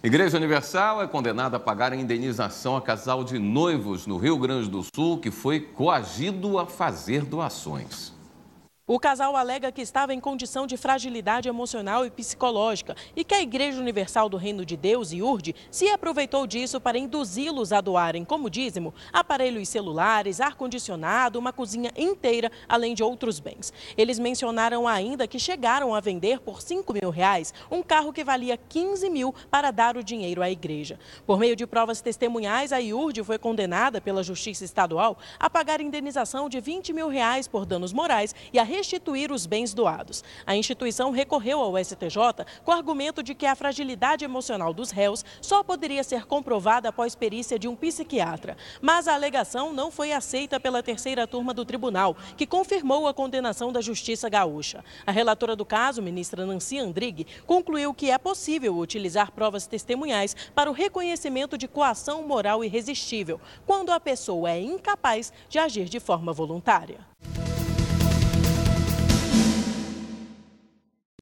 Igreja Universal é condenada a pagar indenização a casal de noivos no Rio Grande do Sul que foi coagido a fazer doações. O casal alega que estava em condição de fragilidade emocional e psicológica e que a Igreja Universal do Reino de Deus, IURD, se aproveitou disso para induzi-los a doarem, como dízimo, aparelhos celulares, ar-condicionado, uma cozinha inteira, além de outros bens. Eles mencionaram ainda que chegaram a vender por 5 mil reais um carro que valia 15 mil para dar o dinheiro à igreja. Por meio de provas testemunhais, a IURD foi condenada pela Justiça Estadual a pagar indenização de 20 mil reais por danos morais e a restituir os bens doados. A instituição recorreu ao STJ com o argumento de que a fragilidade emocional dos réus só poderia ser comprovada após perícia de um psiquiatra. Mas a alegação não foi aceita pela terceira turma do tribunal, que confirmou a condenação da Justiça Gaúcha. A relatora do caso, ministra Nancy Andrighi, concluiu que é possível utilizar provas testemunhais para o reconhecimento de coação moral irresistível, quando a pessoa é incapaz de agir de forma voluntária.